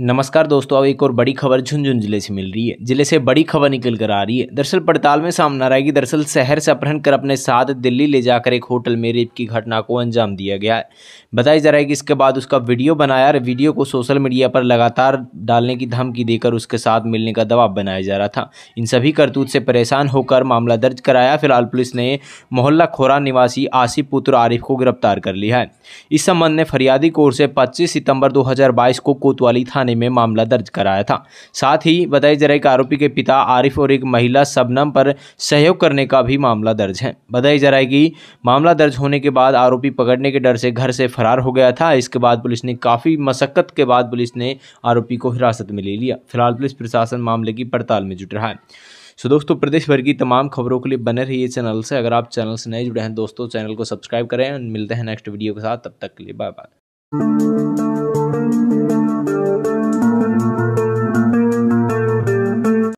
नमस्कार दोस्तों अब एक और बड़ी खबर झुंझुन जिले से मिल रही है जिले से बड़ी खबर निकल कर आ रही है दरअसल पड़ताल में सामना कि दरअसल शहर से अपहरण कर अपने साथ दिल्ली ले जाकर एक होटल में रेप की घटना को अंजाम दिया गया है बताया जा रहा है कि इसके बाद उसका वीडियो बनाया और वीडियो को सोशल मीडिया पर लगातार डालने की धमकी देकर उसके साथ मिलने का दबाव बनाया जा रहा था इन सभी करतूत से परेशान होकर मामला दर्ज कराया फिलहाल पुलिस ने मोहल्ला खोरा निवासी आसिफ पुत्र आरिफ को गिरफ्तार कर लिया है इस संबंध में फरियादी की ओर से पच्चीस सितम्बर दो को कोतवाली थाना थाने में मामला दर्ज कराया था साथ ही बदाई जराई कि आरोपी के पिता आरिफ और एक महिला सबनम पर सहयोग करने का भी मामला दर्ज है जा रहा है कि मामला दर्ज होने के बाद आरोपी पकड़ने के डर से घर से फरार हो गया था इसके बाद पुलिस ने काफ़ी मशक्क़त के बाद पुलिस ने आरोपी को हिरासत में ले लिया फिलहाल पुलिस प्रशासन मामले की पड़ताल में जुट रहा है सो दोस्तों प्रदेश भर की तमाम खबरों के लिए बने रहिए चैनल से अगर आप चैनल से नए जुड़े हैं दोस्तों चैनल को सब्सक्राइब करें मिलते हैं नेक्स्ट वीडियो के साथ तब तक के लिए बाय बाय